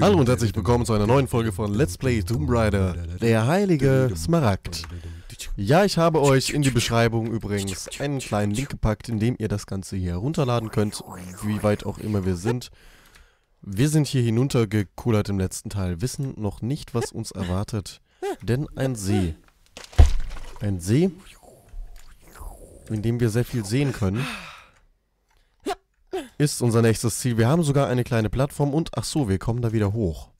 Hallo und herzlich willkommen zu einer neuen Folge von Let's Play Tomb Raider, der heilige Smaragd. Ja, ich habe euch in die Beschreibung übrigens einen kleinen Link gepackt, in dem ihr das Ganze hier herunterladen könnt, wie weit auch immer wir sind. Wir sind hier hinuntergekullert im letzten Teil, wissen noch nicht, was uns erwartet, denn ein See. Ein See, in dem wir sehr viel sehen können ist unser nächstes Ziel. Wir haben sogar eine kleine Plattform und ach so, wir kommen da wieder hoch.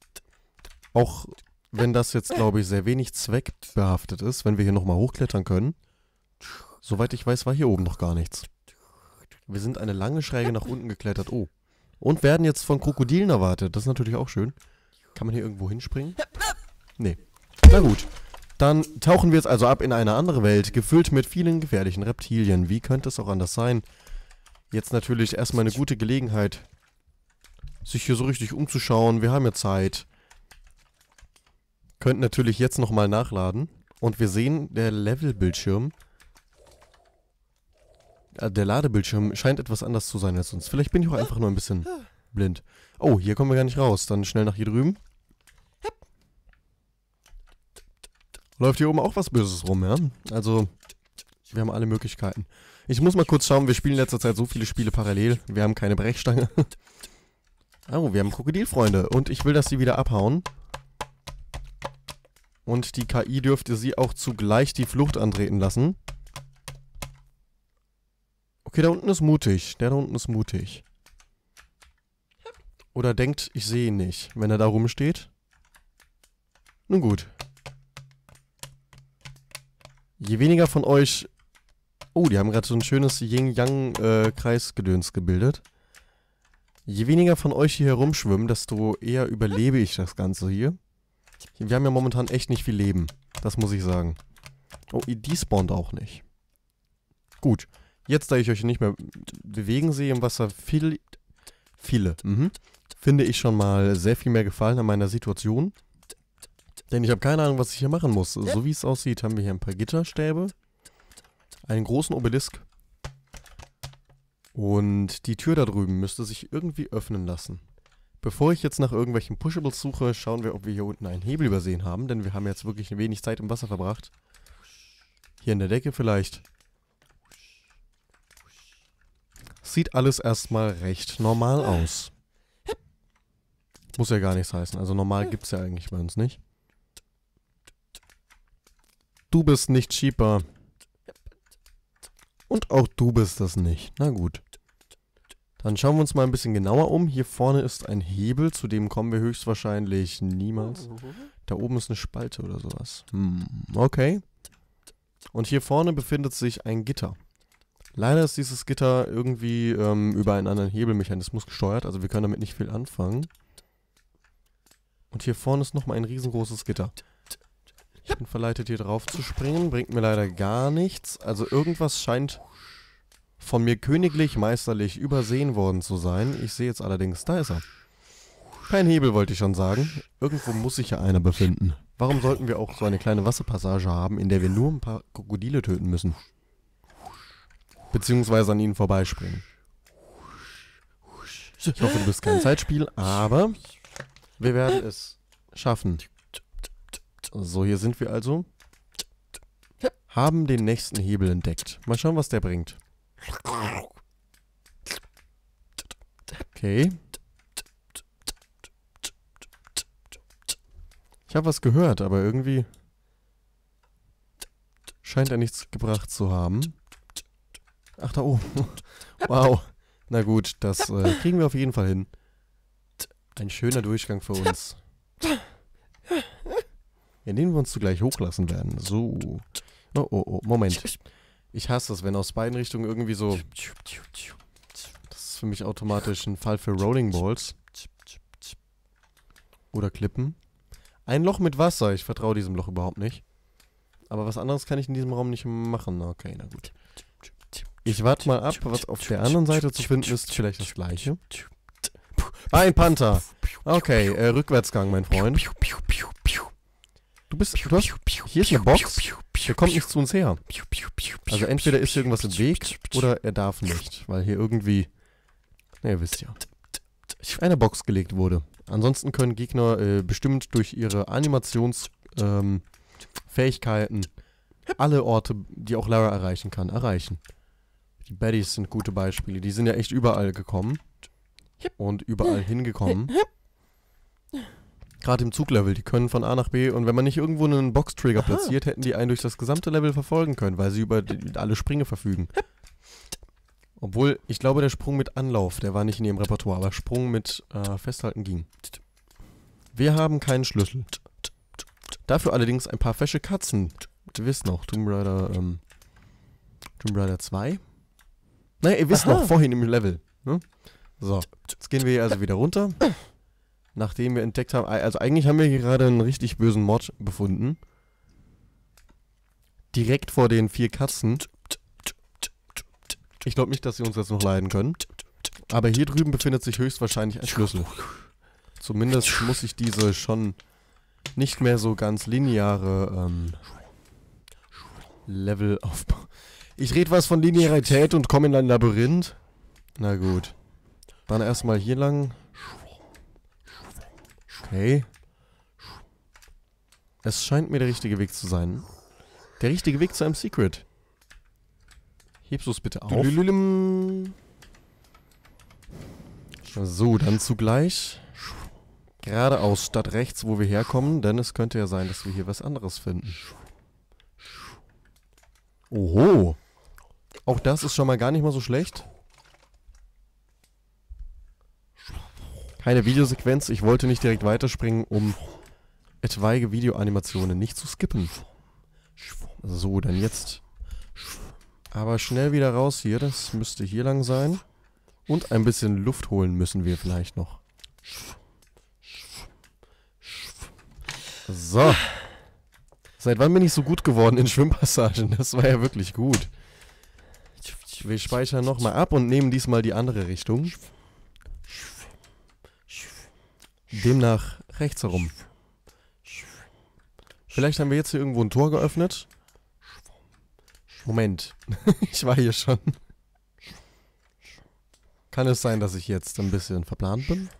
Auch wenn das jetzt, glaube ich, sehr wenig zweckbehaftet ist, wenn wir hier nochmal hochklettern können. Soweit ich weiß, war hier oben noch gar nichts. Wir sind eine lange Schräge nach unten geklettert. Oh. Und werden jetzt von Krokodilen erwartet. Das ist natürlich auch schön. Kann man hier irgendwo hinspringen? Nee. Na gut. Dann tauchen wir jetzt also ab in eine andere Welt, gefüllt mit vielen gefährlichen Reptilien. Wie könnte es auch anders sein? jetzt natürlich erstmal eine gute Gelegenheit, sich hier so richtig umzuschauen. Wir haben ja Zeit. Könnten natürlich jetzt nochmal nachladen. Und wir sehen, der Levelbildschirm, äh, der Ladebildschirm scheint etwas anders zu sein als sonst. Vielleicht bin ich auch einfach nur ein bisschen blind. Oh, hier kommen wir gar nicht raus. Dann schnell nach hier drüben. Läuft hier oben auch was Böses rum, ja? Also, wir haben alle Möglichkeiten. Ich muss mal kurz schauen, wir spielen in letzter Zeit so viele Spiele parallel. Wir haben keine Brechstange. Oh, wir haben Krokodilfreunde. Und ich will, dass sie wieder abhauen. Und die KI dürfte sie auch zugleich die Flucht antreten lassen. Okay, da unten ist mutig. Der da unten ist mutig. Oder denkt, ich sehe ihn nicht, wenn er da rumsteht. Nun gut. Je weniger von euch Oh, die haben gerade so ein schönes Yin-Yang-Kreisgedöns äh, gebildet. Je weniger von euch hier herumschwimmen, desto eher überlebe ich das Ganze hier. Wir haben ja momentan echt nicht viel Leben. Das muss ich sagen. Oh, die spawnt auch nicht. Gut. Jetzt, da ich euch nicht mehr bewegen sehe im Wasser, viel, viele, mhm, finde ich schon mal sehr viel mehr Gefallen an meiner Situation. Denn ich habe keine Ahnung, was ich hier machen muss. So wie es aussieht, haben wir hier ein paar Gitterstäbe einen großen Obelisk. Und die Tür da drüben müsste sich irgendwie öffnen lassen. Bevor ich jetzt nach irgendwelchen Pushables suche, schauen wir, ob wir hier unten einen Hebel übersehen haben, denn wir haben jetzt wirklich wenig Zeit im Wasser verbracht. Hier in der Decke vielleicht. Sieht alles erstmal recht normal aus. Muss ja gar nichts heißen. Also normal gibt es ja eigentlich bei uns nicht. Du bist nicht cheaper. Und auch du bist das nicht. Na gut. Dann schauen wir uns mal ein bisschen genauer um. Hier vorne ist ein Hebel, zu dem kommen wir höchstwahrscheinlich niemals. Da oben ist eine Spalte oder sowas. Hm, okay. Und hier vorne befindet sich ein Gitter. Leider ist dieses Gitter irgendwie ähm, über einen anderen Hebelmechanismus gesteuert, also wir können damit nicht viel anfangen. Und hier vorne ist nochmal ein riesengroßes Gitter. Ich bin verleitet, hier drauf zu springen. Bringt mir leider gar nichts. Also irgendwas scheint von mir königlich meisterlich übersehen worden zu sein. Ich sehe jetzt allerdings, da ist er. Kein Hebel, wollte ich schon sagen. Irgendwo muss sich ja einer befinden. Warum sollten wir auch so eine kleine Wasserpassage haben, in der wir nur ein paar Krokodile töten müssen? Beziehungsweise an ihnen vorbeispringen. Ich hoffe, du bist kein Zeitspiel, aber wir werden es schaffen, so, hier sind wir also. Haben den nächsten Hebel entdeckt. Mal schauen, was der bringt. Okay. Ich habe was gehört, aber irgendwie scheint er nichts gebracht zu haben. Ach, da oben. Wow. Na gut, das äh, kriegen wir auf jeden Fall hin. Ein schöner Durchgang für uns in denen wir uns zugleich hochlassen werden. So. Oh, oh, oh, Moment. Ich hasse das, wenn aus beiden Richtungen irgendwie so. Das ist für mich automatisch ein Fall für Rolling Balls. Oder Klippen. Ein Loch mit Wasser. Ich vertraue diesem Loch überhaupt nicht. Aber was anderes kann ich in diesem Raum nicht machen. Okay, na gut. Ich warte mal ab, was auf der anderen Seite zu finden ist. Vielleicht das gleiche. Ah, ein Panther. Okay, äh, Rückwärtsgang, mein Freund. Du bist, du hast, hier ist eine Box, hier kommt nichts zu uns her. Also entweder ist hier irgendwas im Weg oder er darf nicht, weil hier irgendwie, na ihr wisst ja, eine Box gelegt wurde. Ansonsten können Gegner äh, bestimmt durch ihre Animationsfähigkeiten ähm, alle Orte, die auch Lara erreichen kann, erreichen. Die Baddies sind gute Beispiele. Die sind ja echt überall gekommen und überall hingekommen. Gerade im Zuglevel, die können von A nach B und wenn man nicht irgendwo einen Boxtrigger Aha. platziert, hätten die einen durch das gesamte Level verfolgen können, weil sie über die, alle Sprünge verfügen. Obwohl, ich glaube, der Sprung mit Anlauf, der war nicht in ihrem Repertoire, aber Sprung mit äh, Festhalten ging. Wir haben keinen Schlüssel. Dafür allerdings ein paar fesche Katzen. Du wisst noch, Tomb Raider, ähm, Tomb Raider 2. Naja, ihr wisst Aha. noch, vorhin im Level. Ne? So, jetzt gehen wir hier also wieder runter nachdem wir entdeckt haben, also eigentlich haben wir hier gerade einen richtig bösen Mord befunden. Direkt vor den vier Katzen. Ich glaube nicht, dass sie uns jetzt noch leiden können. Aber hier drüben befindet sich höchstwahrscheinlich ein Schlüssel. Zumindest muss ich diese schon nicht mehr so ganz lineare ähm, Level aufbauen. Ich rede was von Linearität und komme in ein Labyrinth. Na gut. Dann erstmal hier lang. Okay. Es scheint mir der richtige Weg zu sein. Der richtige Weg zu einem Secret. Hebst du es bitte auf? So, dann zugleich. Geradeaus statt rechts, wo wir herkommen, denn es könnte ja sein, dass wir hier was anderes finden. Oho. Auch das ist schon mal gar nicht mal so schlecht. keine Videosequenz. Ich wollte nicht direkt weiterspringen, um etwaige Videoanimationen nicht zu skippen. So, dann jetzt. Aber schnell wieder raus hier. Das müsste hier lang sein. Und ein bisschen Luft holen müssen wir vielleicht noch. So. Seit wann bin ich so gut geworden in Schwimmpassagen? Das war ja wirklich gut. Wir speichern nochmal ab und nehmen diesmal die andere Richtung. Demnach rechts herum. Vielleicht haben wir jetzt hier irgendwo ein Tor geöffnet. Moment. ich war hier schon. Kann es sein, dass ich jetzt ein bisschen verplant bin?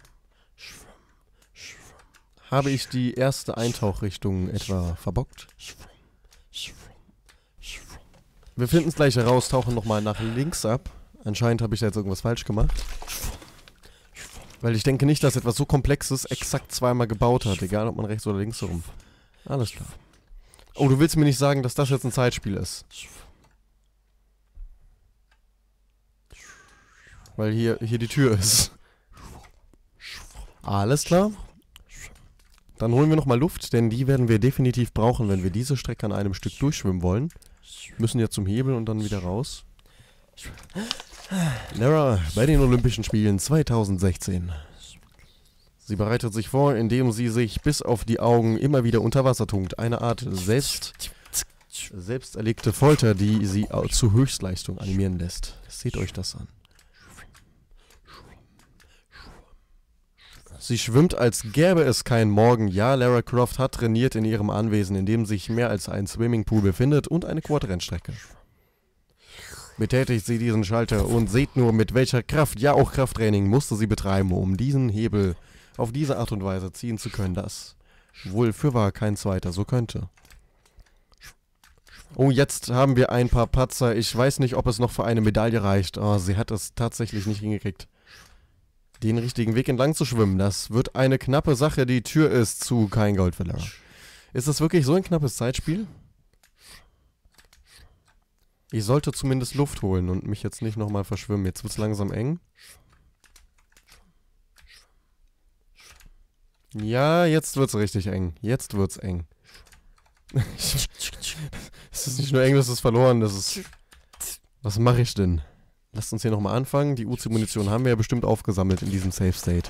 Habe ich die erste Eintauchrichtung etwa verbockt? Wir finden es gleich heraus, tauchen nochmal nach links ab. Anscheinend habe ich da jetzt irgendwas falsch gemacht. Weil ich denke nicht, dass etwas so Komplexes exakt zweimal gebaut hat, egal ob man rechts oder links rum. Alles klar. Oh, du willst mir nicht sagen, dass das jetzt ein Zeitspiel ist. Weil hier, hier die Tür ist. Alles klar. Dann holen wir nochmal Luft, denn die werden wir definitiv brauchen, wenn wir diese Strecke an einem Stück durchschwimmen wollen. Müssen ja zum Hebel und dann wieder raus. Lara, bei den Olympischen Spielen 2016. Sie bereitet sich vor, indem sie sich bis auf die Augen immer wieder unter Wasser tunkt. Eine Art selbst, selbst erlegte Folter, die sie zu Höchstleistung animieren lässt. Seht euch das an. Sie schwimmt, als gäbe es keinen Morgen. Ja, Lara Croft hat trainiert in ihrem Anwesen, in dem sich mehr als ein Swimmingpool befindet und eine Quadrennstrecke. Betätigt sie diesen Schalter und seht nur, mit welcher Kraft, ja auch Krafttraining musste sie betreiben, um diesen Hebel auf diese Art und Weise ziehen zu können, das wohl fürwahr kein zweiter so könnte. Oh, jetzt haben wir ein paar Patzer. Ich weiß nicht, ob es noch für eine Medaille reicht. Oh, sie hat es tatsächlich nicht hingekriegt. Den richtigen Weg entlang zu schwimmen, das wird eine knappe Sache. Die Tür ist zu kein Goldfeller. Ist das wirklich so ein knappes Zeitspiel? Ich sollte zumindest Luft holen und mich jetzt nicht nochmal verschwimmen. Jetzt wird es langsam eng. Ja, jetzt wird es richtig eng. Jetzt wird es eng. es ist nicht nur eng, das ist verloren, das ist... Was mache ich denn? Lasst uns hier nochmal anfangen. Die UC-Munition haben wir ja bestimmt aufgesammelt in diesem Safe State.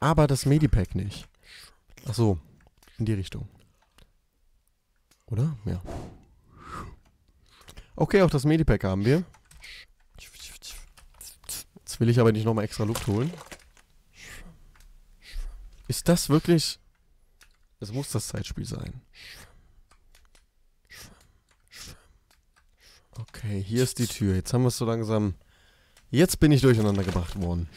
Aber das Medipack nicht. Ach so, in die Richtung. Oder? Ja. Okay, auch das Medipack haben wir. Jetzt will ich aber nicht nochmal extra Luft holen. Ist das wirklich... Es muss das Zeitspiel sein. Okay, hier ist die Tür. Jetzt haben wir es so langsam... Jetzt bin ich durcheinander gebracht worden.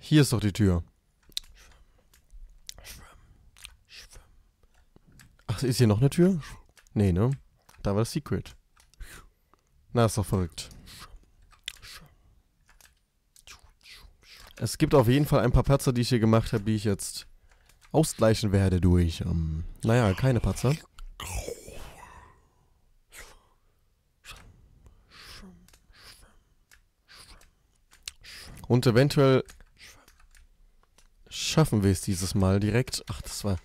Hier ist doch die Tür. Ach, ist hier noch eine Tür? Nee, ne? Da war das Secret. Na, ist doch verrückt. Es gibt auf jeden Fall ein paar Patzer, die ich hier gemacht habe, die ich jetzt ausgleichen werde durch. Ähm, naja, keine Patzer. Und eventuell schaffen wir es dieses Mal direkt. Ach, das war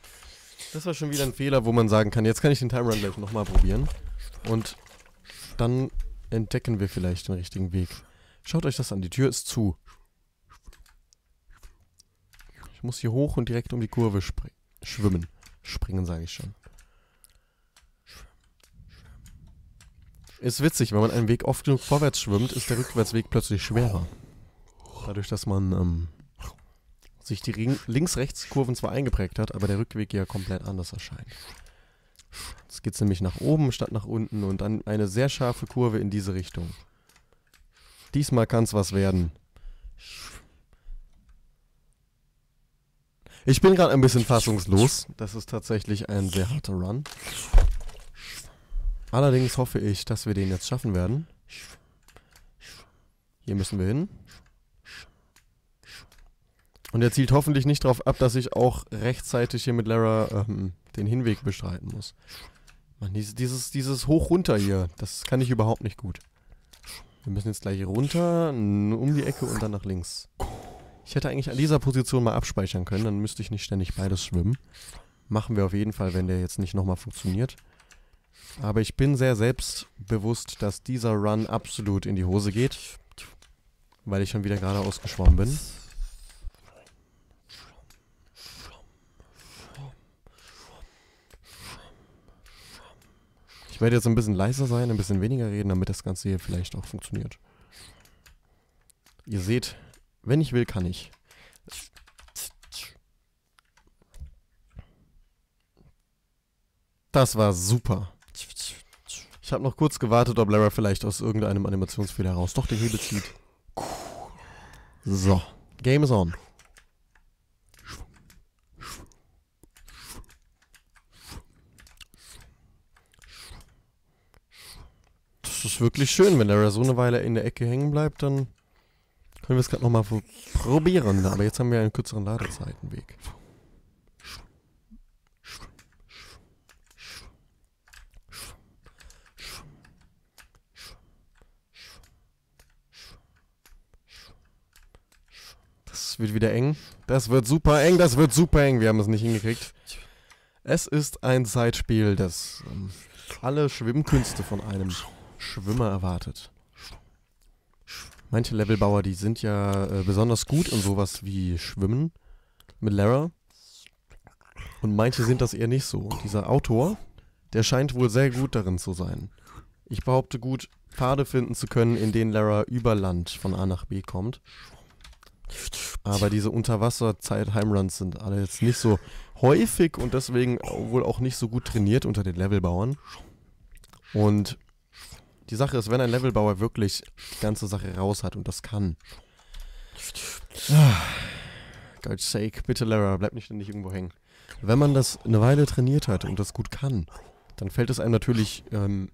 das war schon wieder ein Fehler, wo man sagen kann, jetzt kann ich den Time Run gleich nochmal probieren. Und dann entdecken wir vielleicht den richtigen Weg. Schaut euch das an, die Tür ist zu. Ich muss hier hoch und direkt um die Kurve spring schwimmen. Springen, sage ich schon. Ist witzig, wenn man einen Weg oft genug vorwärts schwimmt, ist der Rückwärtsweg plötzlich schwerer. Dadurch, dass man ähm, sich die Links-Rechts-Kurven zwar eingeprägt hat, aber der Rückweg ja komplett anders erscheint. Jetzt geht es nämlich nach oben statt nach unten und dann eine sehr scharfe Kurve in diese Richtung. Diesmal kann es was werden. Ich bin gerade ein bisschen fassungslos. Das ist tatsächlich ein sehr harter Run. Allerdings hoffe ich, dass wir den jetzt schaffen werden. Hier müssen wir hin. Und er zielt hoffentlich nicht darauf ab, dass ich auch rechtzeitig hier mit Lara ähm, den Hinweg bestreiten muss. Mann, dieses, dieses, dieses hoch runter hier, das kann ich überhaupt nicht gut. Wir müssen jetzt gleich runter, um die Ecke und dann nach links. Ich hätte eigentlich an dieser Position mal abspeichern können, dann müsste ich nicht ständig beides schwimmen. Machen wir auf jeden Fall, wenn der jetzt nicht nochmal funktioniert. Aber ich bin sehr selbstbewusst, dass dieser Run absolut in die Hose geht, weil ich schon wieder gerade ausgeschwommen bin. Ich werde jetzt ein bisschen leiser sein, ein bisschen weniger reden, damit das Ganze hier vielleicht auch funktioniert. Ihr seht, wenn ich will, kann ich. Das war super. Ich habe noch kurz gewartet, ob Lara vielleicht aus irgendeinem Animationsfehler raus. doch den Hebel zieht. So, Game is on. das ist wirklich schön. Wenn der so eine Weile in der Ecke hängen bleibt, dann können wir es gerade nochmal probieren. Aber jetzt haben wir einen kürzeren Ladezeitenweg. Das wird wieder eng. Das wird super eng, das wird super eng. Wir haben es nicht hingekriegt. Es ist ein Zeitspiel, das ähm, alle Schwimmkünste von einem Schwimmer erwartet. Manche Levelbauer, die sind ja äh, besonders gut in sowas wie Schwimmen mit Lara. Und manche sind das eher nicht so. Und dieser Autor, der scheint wohl sehr gut darin zu sein. Ich behaupte gut, Pfade finden zu können, in denen Lara über Land von A nach B kommt. Aber diese Unterwasserzeit-Heimruns sind alle jetzt nicht so häufig und deswegen wohl auch nicht so gut trainiert unter den Levelbauern. Und die Sache ist, wenn ein Levelbauer wirklich die ganze Sache raus hat und das kann. Ah, God's sake, bitte Lara, bleib nicht ständig irgendwo hängen. Wenn man das eine Weile trainiert hat und das gut kann, dann fällt es einem natürlich ähm,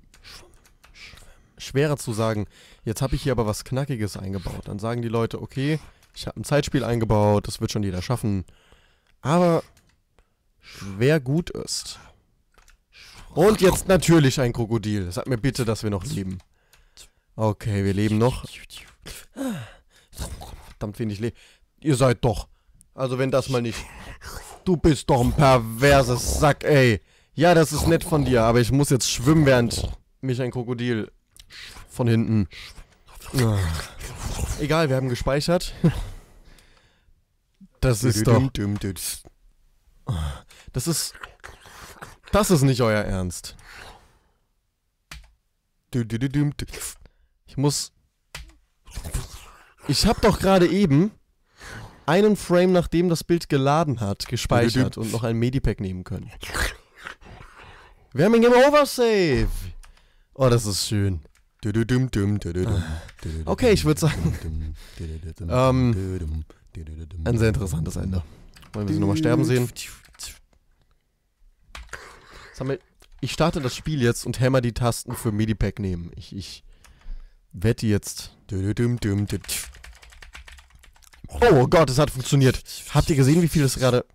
schwerer zu sagen, jetzt habe ich hier aber was Knackiges eingebaut. Dann sagen die Leute, okay, ich habe ein Zeitspiel eingebaut, das wird schon jeder schaffen. Aber wer gut ist, und jetzt natürlich ein Krokodil. Sag mir bitte, dass wir noch leben. Okay, wir leben noch. Verdammt wenig Leben. Ihr seid doch. Also wenn das mal nicht... Du bist doch ein perverses Sack, ey. Ja, das ist nett von dir, aber ich muss jetzt schwimmen, während mich ein Krokodil von hinten... Egal, wir haben gespeichert. Das ist doch... Das ist das ist nicht euer Ernst. Ich muss... Ich habe doch gerade eben einen Frame, nachdem das Bild geladen hat, gespeichert und noch ein Medipack nehmen können. Wir haben ihn im Oversave. Oh, das ist schön. Okay, ich würde sagen. ähm, ein sehr interessantes Ende. Wollen wir sie nochmal sterben sehen? Sammel, ich starte das Spiel jetzt und hämmer die Tasten für Medipack nehmen. Ich, ich wette jetzt. Oh Gott, es hat funktioniert. Habt ihr gesehen, wie viel das gerade...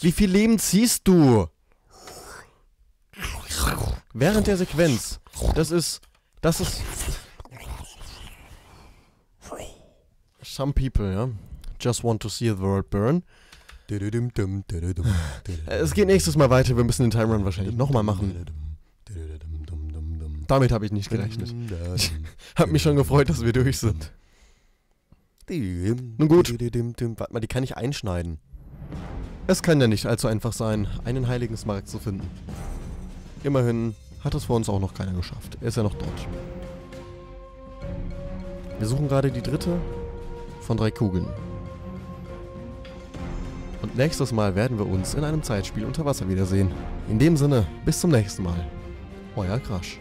Wie viel Leben ziehst du? Während der Sequenz. Das ist... Das ist... Some people, ja. Yeah? Just want to see the world burn. Es geht nächstes Mal weiter. Wir müssen den Time Run wahrscheinlich nochmal machen. Damit habe ich nicht gerechnet. Ich habe mich schon gefreut, dass wir durch sind. Nun gut. Warte mal, die kann ich einschneiden. Es kann ja nicht allzu einfach sein, einen heiligen Smaragd zu finden. Immerhin hat es vor uns auch noch keiner geschafft. Er ist ja noch dort. Wir suchen gerade die dritte von drei Kugeln. Und nächstes Mal werden wir uns in einem Zeitspiel unter Wasser wiedersehen. In dem Sinne, bis zum nächsten Mal. Euer Crash.